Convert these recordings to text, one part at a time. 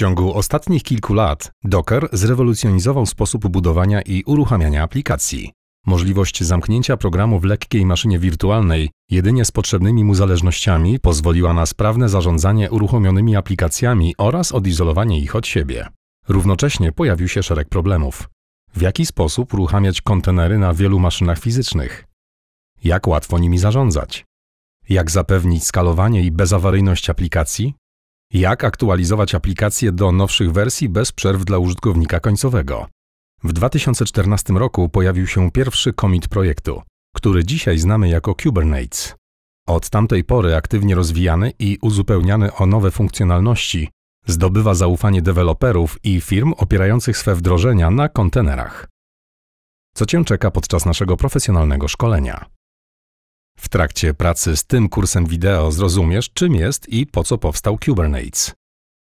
ciągu ostatnich kilku lat Docker zrewolucjonizował sposób budowania i uruchamiania aplikacji. Możliwość zamknięcia programu w lekkiej maszynie wirtualnej jedynie z potrzebnymi mu zależnościami pozwoliła na sprawne zarządzanie uruchomionymi aplikacjami oraz odizolowanie ich od siebie. Równocześnie pojawił się szereg problemów. W jaki sposób uruchamiać kontenery na wielu maszynach fizycznych? Jak łatwo nimi zarządzać? Jak zapewnić skalowanie i bezawaryjność aplikacji? Jak aktualizować aplikacje do nowszych wersji bez przerw dla użytkownika końcowego? W 2014 roku pojawił się pierwszy commit projektu, który dzisiaj znamy jako Kubernetes. Od tamtej pory aktywnie rozwijany i uzupełniany o nowe funkcjonalności, zdobywa zaufanie deweloperów i firm opierających swe wdrożenia na kontenerach. Co Cię czeka podczas naszego profesjonalnego szkolenia? W trakcie pracy z tym kursem wideo zrozumiesz, czym jest i po co powstał Kubernetes.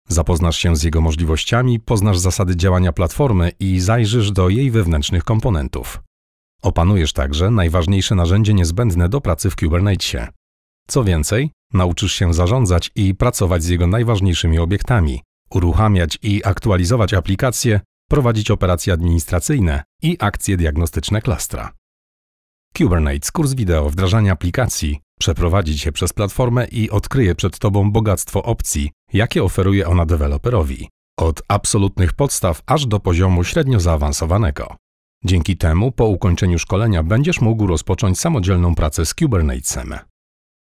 Zapoznasz się z jego możliwościami, poznasz zasady działania platformy i zajrzysz do jej wewnętrznych komponentów. Opanujesz także najważniejsze narzędzie niezbędne do pracy w Kubernetesie. Co więcej, nauczysz się zarządzać i pracować z jego najważniejszymi obiektami, uruchamiać i aktualizować aplikacje, prowadzić operacje administracyjne i akcje diagnostyczne klastra. Kubernetes, kurs wideo wdrażania aplikacji, przeprowadzi się przez platformę i odkryje przed Tobą bogactwo opcji, jakie oferuje ona deweloperowi. Od absolutnych podstaw aż do poziomu średnio zaawansowanego. Dzięki temu po ukończeniu szkolenia będziesz mógł rozpocząć samodzielną pracę z Kubernetesem.